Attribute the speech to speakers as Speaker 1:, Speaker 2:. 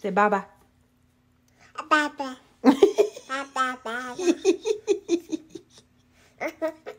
Speaker 1: Say Bye bye
Speaker 2: bye
Speaker 3: bye.